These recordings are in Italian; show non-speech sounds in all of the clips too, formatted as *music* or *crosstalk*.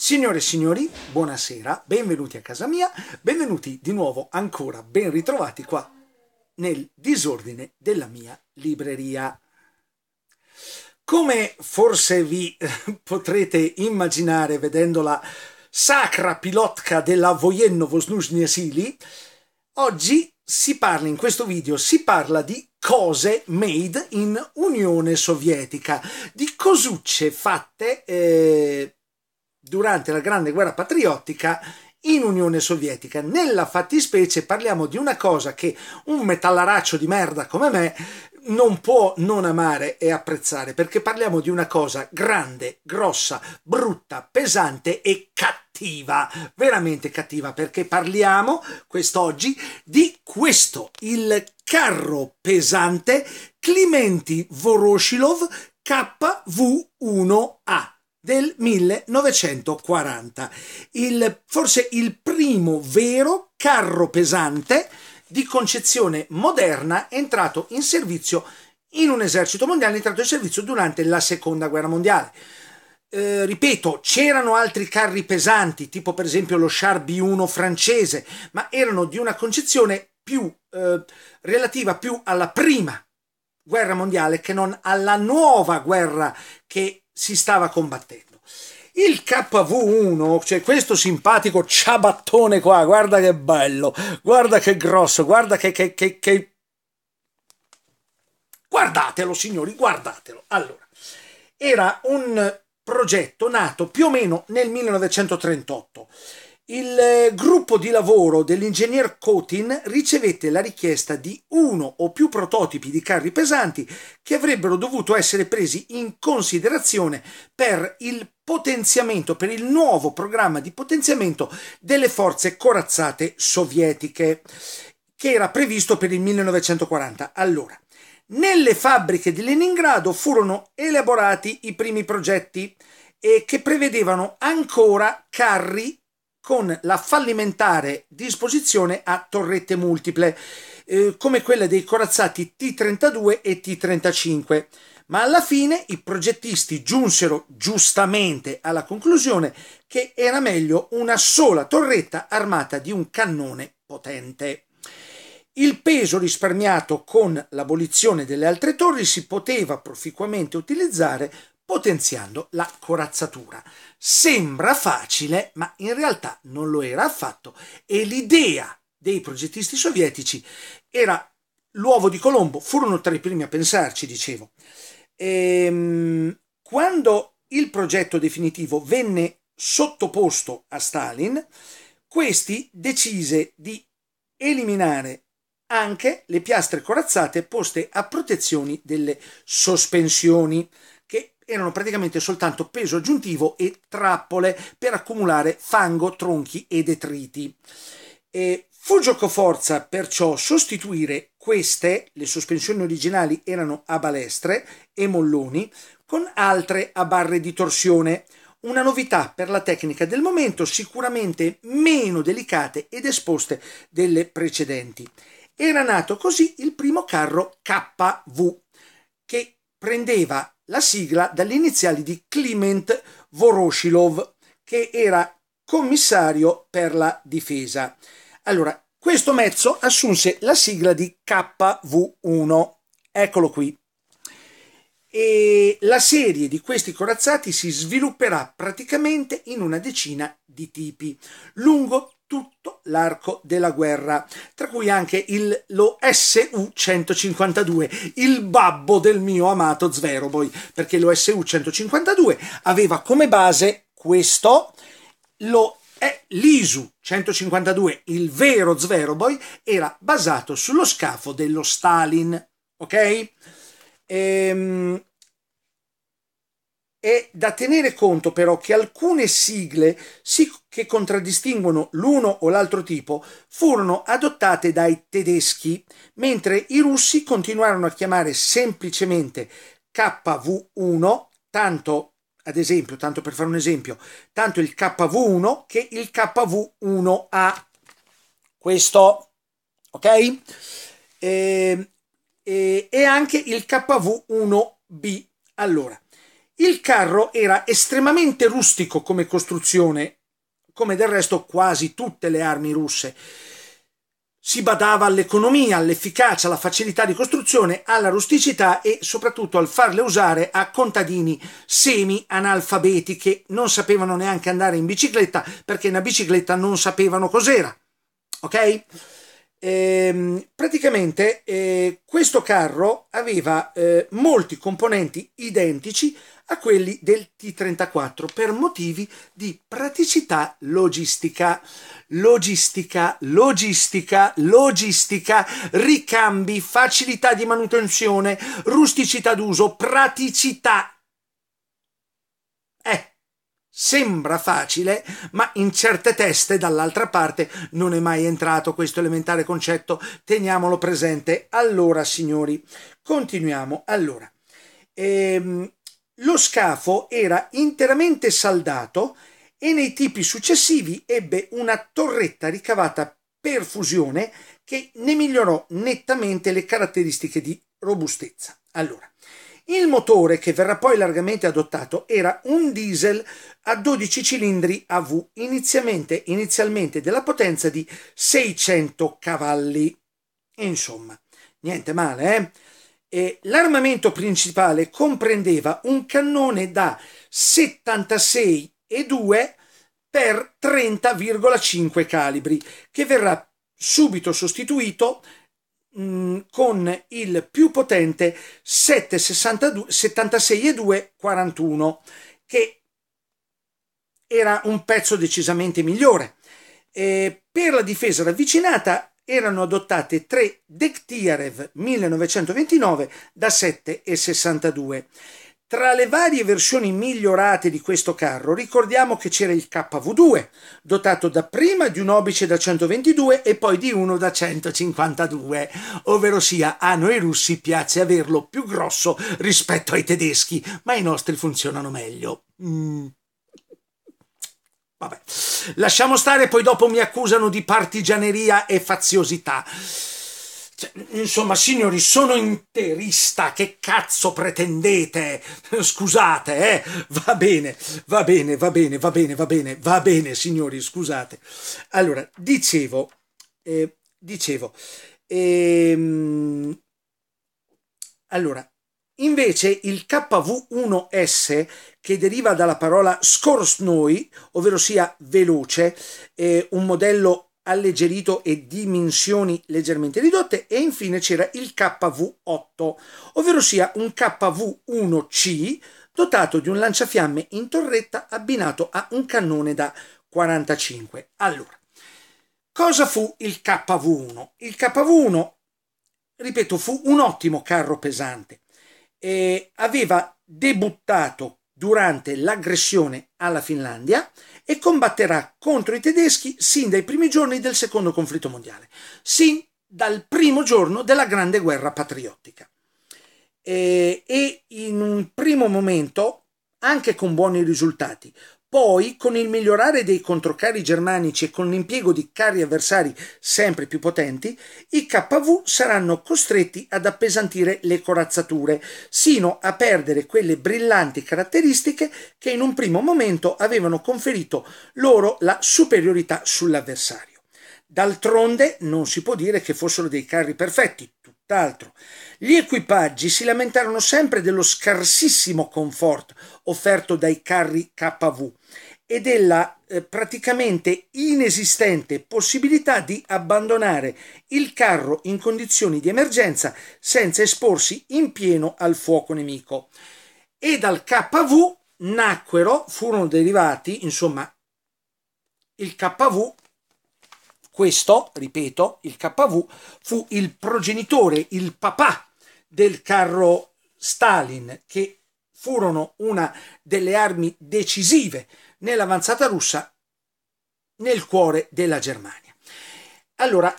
Signore e signori, buonasera, benvenuti a casa mia, benvenuti di nuovo ancora, ben ritrovati qua nel disordine della mia libreria. Come forse vi eh, potrete immaginare vedendo la sacra pilotka della Vojennovo Snusni Sili, oggi si parla in questo video, si parla di cose made in Unione Sovietica, di cosucce fatte eh, durante la Grande Guerra Patriottica in Unione Sovietica. Nella fattispecie parliamo di una cosa che un metallaraccio di merda come me non può non amare e apprezzare, perché parliamo di una cosa grande, grossa, brutta, pesante e cattiva, veramente cattiva, perché parliamo quest'oggi di questo, il carro pesante Clementi Voroshilov KV1A del 1940, il, forse il primo vero carro pesante di concezione moderna entrato in servizio in un esercito mondiale, entrato in servizio durante la seconda guerra mondiale. Eh, ripeto, c'erano altri carri pesanti, tipo per esempio lo Char B1 francese, ma erano di una concezione più eh, relativa più alla prima guerra mondiale che non alla nuova guerra che si stava combattendo. Il KV1, cioè questo simpatico ciabattone qua, guarda che bello, guarda che grosso, guarda che... che, che, che... Guardatelo signori, guardatelo. Allora, era un progetto nato più o meno nel 1938 il eh, gruppo di lavoro dell'ingegner Cotin ricevette la richiesta di uno o più prototipi di carri pesanti che avrebbero dovuto essere presi in considerazione per il potenziamento, per il nuovo programma di potenziamento delle forze corazzate sovietiche che era previsto per il 1940. Allora, nelle fabbriche di Leningrado furono elaborati i primi progetti eh, che prevedevano ancora carri con la fallimentare disposizione a torrette multiple, eh, come quelle dei corazzati T-32 e T-35. Ma alla fine i progettisti giunsero giustamente alla conclusione che era meglio una sola torretta armata di un cannone potente. Il peso risparmiato con l'abolizione delle altre torri si poteva proficuamente utilizzare potenziando la corazzatura. Sembra facile, ma in realtà non lo era affatto e l'idea dei progettisti sovietici era l'uovo di Colombo, furono tra i primi a pensarci, dicevo. Ehm, quando il progetto definitivo venne sottoposto a Stalin, questi decise di eliminare anche le piastre corazzate poste a protezione delle sospensioni erano praticamente soltanto peso aggiuntivo e trappole per accumulare fango, tronchi e detriti. E fu giocoforza perciò sostituire queste, le sospensioni originali erano a balestre e molloni, con altre a barre di torsione, una novità per la tecnica del momento sicuramente meno delicate ed esposte delle precedenti. Era nato così il primo carro KV, che prendeva la sigla dalle iniziali di Kliment Voroshilov, che era commissario per la difesa. Allora, questo mezzo assunse la sigla di KV-1. Eccolo qui. E la serie di questi corazzati si svilupperà praticamente in una decina di tipi, lungo tutto l'arco della guerra, tra cui anche il, lo SU-152, il babbo del mio amato Zveroboi, perché lo SU-152 aveva come base questo, lo è l'ISU 152, il vero Zveroboi, era basato sullo scafo dello Stalin, ok? Ehm, è da tenere conto però che alcune sigle si che contraddistinguono l'uno o l'altro tipo furono adottate dai tedeschi, mentre i russi continuarono a chiamare semplicemente KV1, tanto ad esempio, tanto per fare un esempio, tanto il KV1 che il KV1A. Questo, ok? E, e, e anche il KV1B. Allora, il carro era estremamente rustico come costruzione come del resto quasi tutte le armi russe. Si badava all'economia, all'efficacia, alla facilità di costruzione, alla rusticità e soprattutto al farle usare a contadini semi-analfabeti che non sapevano neanche andare in bicicletta perché una bicicletta non sapevano cos'era. Ok? Eh, praticamente eh, questo carro aveva eh, molti componenti identici a quelli del T34 per motivi di praticità logistica. Logistica, logistica, logistica, ricambi, facilità di manutenzione, rusticità d'uso, praticità. Eh, sembra facile, ma in certe teste dall'altra parte non è mai entrato questo elementare concetto. Teniamolo presente. Allora, signori, continuiamo. Allora, ehm, lo scafo era interamente saldato e nei tipi successivi ebbe una torretta ricavata per fusione che ne migliorò nettamente le caratteristiche di robustezza. Allora, il motore che verrà poi largamente adottato era un diesel a 12 cilindri AV, inizialmente, inizialmente della potenza di 600 cavalli. Insomma, niente male, eh? Eh, l'armamento principale comprendeva un cannone da 76,2 per 30,5 calibri che verrà subito sostituito mm, con il più potente 76,2-41 che era un pezzo decisamente migliore. Eh, per la difesa ravvicinata erano adottate 3 Dektiarev 1929 da 7 e 62. Tra le varie versioni migliorate di questo carro ricordiamo che c'era il KV2, dotato dapprima di un obice da 122 e poi di uno da 152, ovvero sia a noi russi piace averlo più grosso rispetto ai tedeschi, ma i nostri funzionano meglio. Mm. Vabbè. Lasciamo stare, poi dopo mi accusano di partigianeria e faziosità. Cioè, insomma, signori, sono interista, che cazzo pretendete? Scusate, eh? Va bene, va bene, va bene, va bene, va bene, va bene, signori, scusate. Allora, dicevo, eh, dicevo, ehm, allora, Invece il KV1S, che deriva dalla parola scorsnoi, ovvero sia veloce, un modello alleggerito e dimensioni leggermente ridotte e infine c'era il KV8, ovvero sia un KV1C dotato di un lanciafiamme in torretta abbinato a un cannone da 45. Allora, cosa fu il KV1? Il KV1, ripeto, fu un ottimo carro pesante eh, aveva debuttato durante l'aggressione alla Finlandia e combatterà contro i tedeschi sin dai primi giorni del secondo conflitto mondiale, sin dal primo giorno della grande guerra patriottica. E, e in un primo momento, anche con buoni risultati, poi, con il migliorare dei controcarri germanici e con l'impiego di carri avversari sempre più potenti, i KV saranno costretti ad appesantire le corazzature, sino a perdere quelle brillanti caratteristiche che in un primo momento avevano conferito loro la superiorità sull'avversario. D'altronde non si può dire che fossero dei carri perfetti, tutt'altro. Gli equipaggi si lamentarono sempre dello scarsissimo comfort offerto dai carri KV e della eh, praticamente inesistente possibilità di abbandonare il carro in condizioni di emergenza senza esporsi in pieno al fuoco nemico. E dal KV nacquero, furono derivati, insomma, il KV questo, ripeto, il KV fu il progenitore, il papà del carro Stalin, che furono una delle armi decisive nell'avanzata russa nel cuore della Germania. Allora,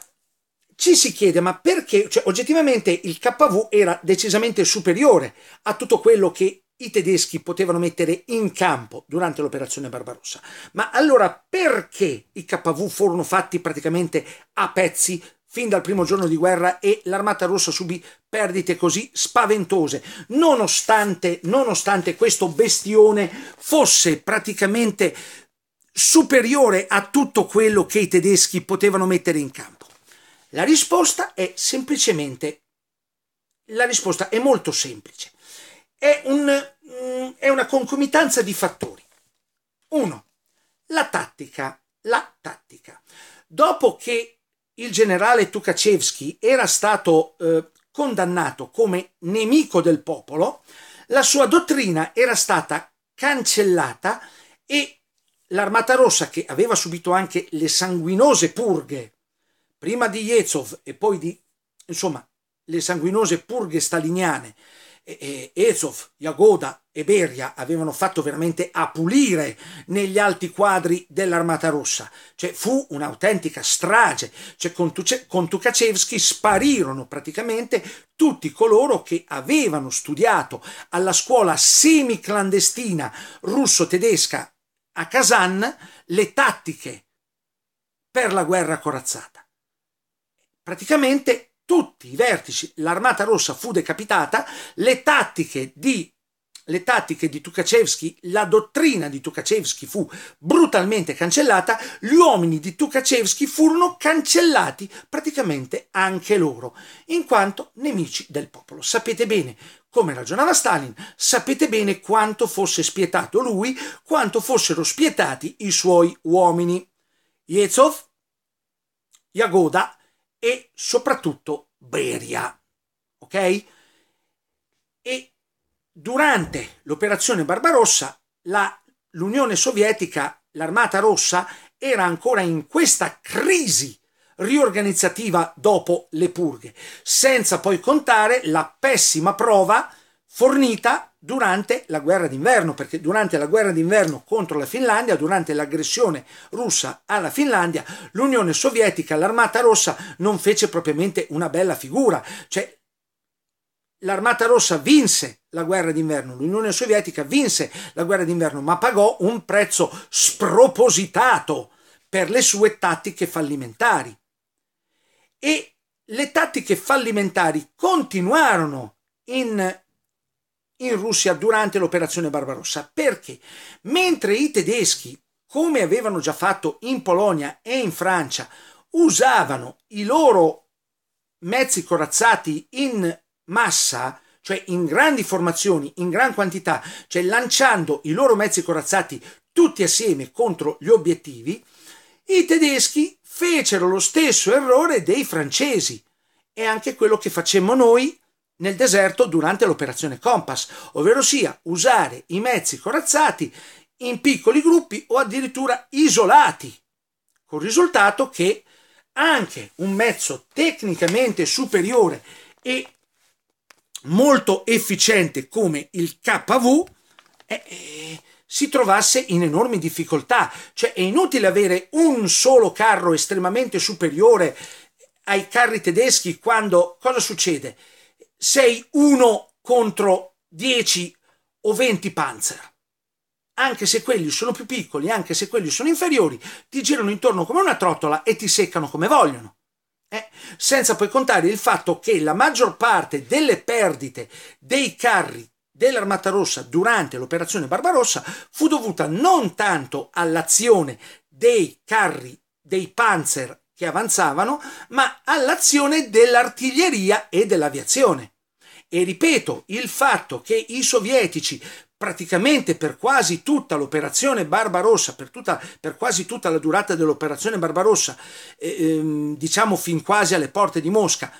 ci si chiede, ma perché, cioè, oggettivamente il KV era decisamente superiore a tutto quello che i tedeschi potevano mettere in campo durante l'operazione Barbarossa. Ma allora perché i KV furono fatti praticamente a pezzi fin dal primo giorno di guerra e l'armata rossa subì perdite così spaventose, nonostante, nonostante questo bestione fosse praticamente superiore a tutto quello che i tedeschi potevano mettere in campo. La risposta è semplicemente, la risposta è molto semplice è, un, mm, è una concomitanza di fattori. Uno, la tattica, la tattica. Dopo che il generale Tukhachevsky era stato eh, condannato come nemico del popolo, la sua dottrina era stata cancellata e l'armata rossa, che aveva subito anche le sanguinose purghe, prima di Yezov e poi di, insomma, le sanguinose purghe staliniane eh, Ezov, Jagoda e Beria avevano fatto veramente a pulire negli alti quadri dell'armata russa. Cioè, fu un'autentica strage. Cioè, con, Tuce- con Tukacevsky sparirono praticamente tutti coloro che avevano studiato alla scuola semiclandestina russo-tedesca a Kazan le tattiche per la guerra corazzata. Praticamente tutti i vertici, l'armata rossa fu decapitata, le tattiche di le tattiche di Tukhachevsky, la dottrina di Tukhachevsky fu brutalmente cancellata, gli uomini di Tukhachevsky furono cancellati praticamente anche loro, in quanto nemici del popolo. Sapete bene come ragionava Stalin, sapete bene quanto fosse spietato lui, quanto fossero spietati i suoi uomini. Yezov, Yagoda e soprattutto Beria. Ok? E durante l'operazione Barbarossa la, l'Unione Sovietica, l'Armata Rossa, era ancora in questa crisi riorganizzativa dopo le purghe, senza poi contare la pessima prova fornita durante la guerra d'inverno, perché durante la guerra d'inverno contro la Finlandia, durante l'aggressione russa alla Finlandia, l'Unione Sovietica, l'Armata Rossa non fece propriamente una bella figura, cioè l'Armata Rossa vinse la guerra d'inverno, l'Unione Sovietica vinse la guerra d'inverno, ma pagò un prezzo spropositato per le sue tattiche fallimentari. E le tattiche fallimentari continuarono in in Russia durante l'operazione Barbarossa, perché mentre i tedeschi, come avevano già fatto in Polonia e in Francia, usavano i loro mezzi corazzati in massa, cioè in grandi formazioni, in gran quantità, cioè lanciando i loro mezzi corazzati tutti assieme contro gli obiettivi, i tedeschi fecero lo stesso errore dei francesi. È anche quello che facemmo noi nel deserto durante l'operazione Compass, ovvero sia usare i mezzi corazzati in piccoli gruppi o addirittura isolati, col risultato che anche un mezzo tecnicamente superiore e molto efficiente come il KV eh, eh, si trovasse in enormi difficoltà. Cioè è inutile avere un solo carro estremamente superiore ai carri tedeschi quando cosa succede? sei uno contro 10 o 20 panzer. Anche se quelli sono più piccoli, anche se quelli sono inferiori, ti girano intorno come una trottola e ti seccano come vogliono. Eh? Senza poi contare il fatto che la maggior parte delle perdite dei carri dell'Armata Rossa durante l'operazione Barbarossa fu dovuta non tanto all'azione dei carri dei panzer che avanzavano, ma all'azione dell'artiglieria e dell'aviazione. E ripeto, il fatto che i sovietici praticamente per quasi tutta l'operazione Barbarossa, per, tutta, per quasi tutta la durata dell'operazione Barbarossa, eh, ehm, diciamo fin quasi alle porte di Mosca,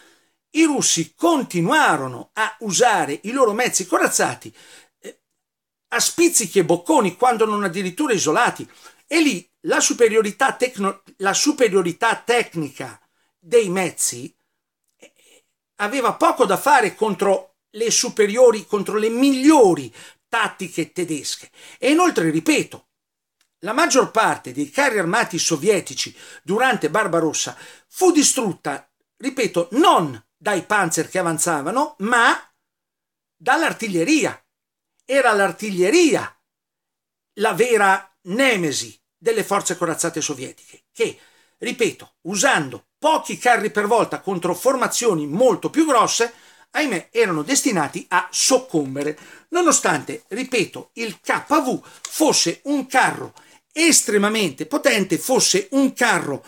i russi continuarono a usare i loro mezzi corazzati eh, a spizzichi e bocconi, quando non addirittura isolati. E lì la superiorità, tecno, la superiorità tecnica dei mezzi eh, aveva poco da fare contro le superiori, contro le migliori tattiche tedesche. E inoltre, ripeto, la maggior parte dei carri armati sovietici durante Barbarossa fu distrutta, ripeto, non dai panzer che avanzavano, ma dall'artiglieria. Era l'artiglieria la vera nemesi delle forze corazzate sovietiche che, ripeto, usando pochi carri per volta contro formazioni molto più grosse, ahimè, erano destinati a soccombere, nonostante, ripeto, il KV fosse un carro estremamente potente, fosse un carro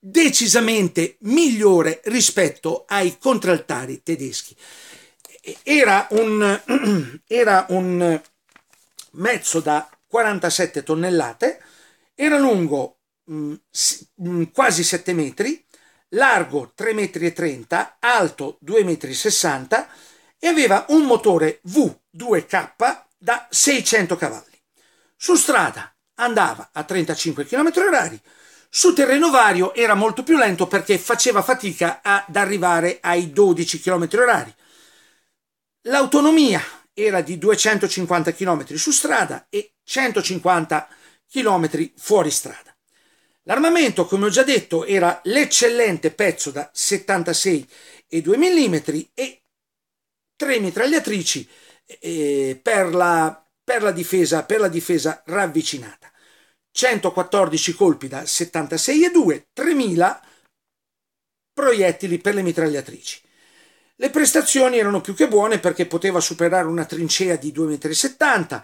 decisamente migliore rispetto ai contraltari tedeschi. Era un, *clears throat* era un mezzo da 47 tonnellate, era lungo mh, mm, mm, quasi 7 metri, largo 3,30 metri, alto 2,60 metri e aveva un motore V2K da 600 cavalli. Su strada andava a 35 km/h, su terreno vario era molto più lento perché faceva fatica ad arrivare ai 12 km/h. L'autonomia era di 250 km su strada e 150 km fuori strada. L'armamento, come ho già detto, era l'eccellente pezzo da 76 e 2 mm e tre mitragliatrici eh, per, la, per, la difesa, per la difesa ravvicinata. 114 colpi da 76 e 2, 3000 proiettili per le mitragliatrici. Le prestazioni erano più che buone perché poteva superare una trincea di 2,70 m,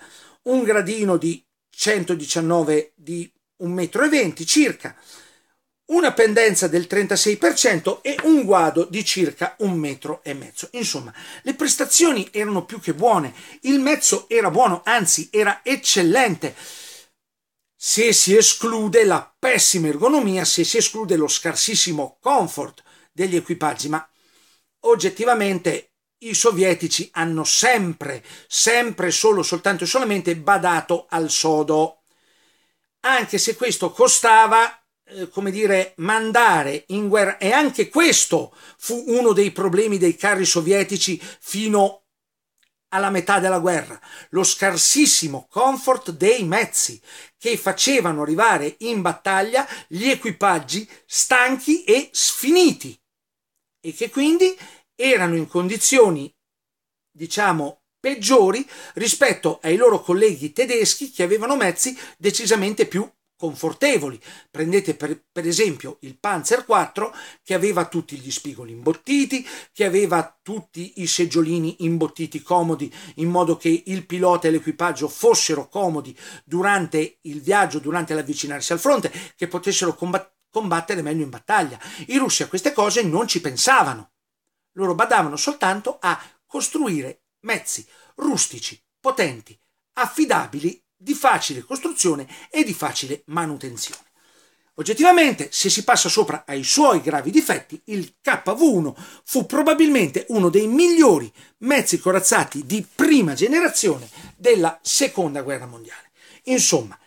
un gradino di 119 di 1,20 m circa, una pendenza del 36% e un guado di circa un metro e mezzo. Insomma, le prestazioni erano più che buone, il mezzo era buono, anzi era eccellente. Se si esclude la pessima ergonomia, se si esclude lo scarsissimo comfort degli equipaggi, ma oggettivamente i sovietici hanno sempre, sempre, solo, soltanto e solamente badato al sodo, anche se questo costava, eh, come dire, mandare in guerra, e anche questo fu uno dei problemi dei carri sovietici fino alla metà della guerra, lo scarsissimo comfort dei mezzi che facevano arrivare in battaglia gli equipaggi stanchi e sfiniti e che quindi erano in condizioni, diciamo, peggiori rispetto ai loro colleghi tedeschi che avevano mezzi decisamente più confortevoli. Prendete per, per, esempio il Panzer 4 che aveva tutti gli spigoli imbottiti, che aveva tutti i seggiolini imbottiti comodi in modo che il pilota e l'equipaggio fossero comodi durante il viaggio, durante l'avvicinarsi al fronte, che potessero combattere combattere meglio in battaglia. I russi a queste cose non ci pensavano. Loro badavano soltanto a costruire mezzi rustici, potenti, affidabili, di facile costruzione e di facile manutenzione. Oggettivamente, se si passa sopra ai suoi gravi difetti, il KV-1 fu probabilmente uno dei migliori mezzi corazzati di prima generazione della Seconda Guerra Mondiale. Insomma,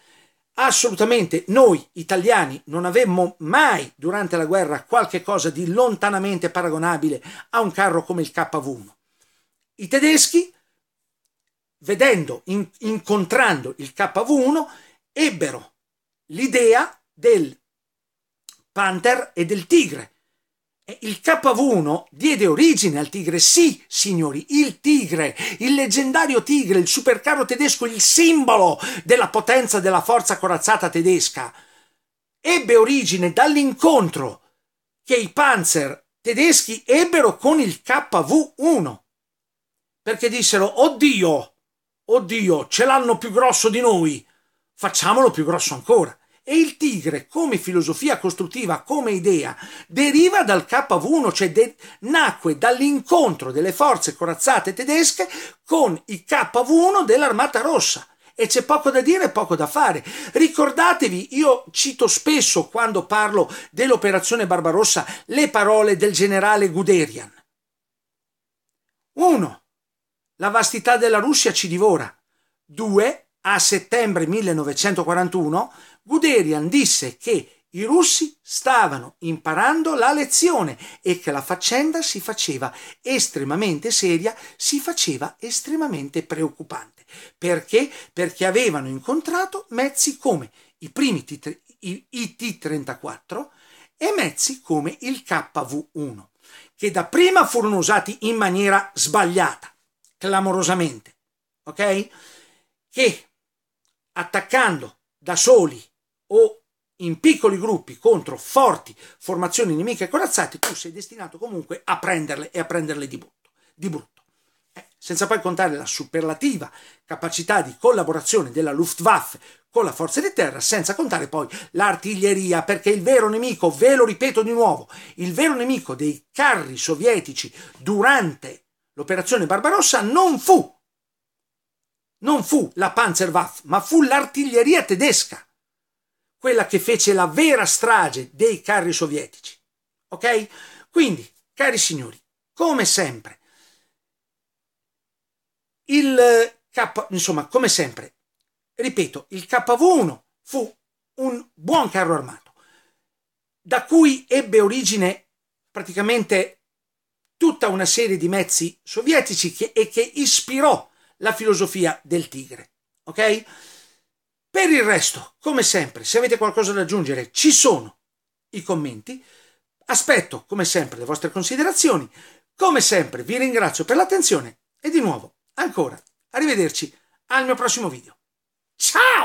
Assolutamente noi italiani non avemmo mai durante la guerra qualche cosa di lontanamente paragonabile a un carro come il KV-1. I tedeschi, vedendo, in, incontrando il KV-1, ebbero l'idea del Panther e del Tigre, il KV1 diede origine al tigre, sì signori, il tigre, il leggendario tigre, il supercarro tedesco, il simbolo della potenza della forza corazzata tedesca, ebbe origine dall'incontro che i panzer tedeschi ebbero con il KV1, perché dissero, oddio, oddio, ce l'hanno più grosso di noi, facciamolo più grosso ancora. E il tigre, come filosofia costruttiva, come idea, deriva dal KV, 1 cioè de- nacque dall'incontro delle forze corazzate tedesche con i KV 1 dell'Armata Rossa e c'è poco da dire e poco da fare. Ricordatevi, io cito spesso quando parlo dell'operazione Barbarossa le parole del generale Guderian. 1. La vastità della Russia ci divora. 2 a settembre 1941, Guderian disse che i russi stavano imparando la lezione e che la faccenda si faceva estremamente seria, si faceva estremamente preoccupante. Perché? Perché avevano incontrato mezzi come i primi T- i T-34 e mezzi come il KV-1, che dapprima furono usati in maniera sbagliata, clamorosamente, ok? Che attaccando da soli o in piccoli gruppi contro forti formazioni nemiche e corazzate, tu sei destinato comunque a prenderle e a prenderle di brutto. Di brutto. Eh, senza poi contare la superlativa capacità di collaborazione della Luftwaffe con la forza di terra, senza contare poi l'artiglieria, perché il vero nemico, ve lo ripeto di nuovo, il vero nemico dei carri sovietici durante l'operazione Barbarossa non fu non fu la Panzerwaffe, ma fu l'artiglieria tedesca, quella che fece la vera strage dei carri sovietici. Ok? Quindi, cari signori, come sempre, il K, insomma, come sempre, ripeto, il KV-1 fu un buon carro armato, da cui ebbe origine praticamente tutta una serie di mezzi sovietici che, e che ispirò la filosofia del tigre. Ok? Per il resto, come sempre, se avete qualcosa da aggiungere, ci sono i commenti. Aspetto, come sempre, le vostre considerazioni. Come sempre, vi ringrazio per l'attenzione e di nuovo, ancora, arrivederci al mio prossimo video. Ciao!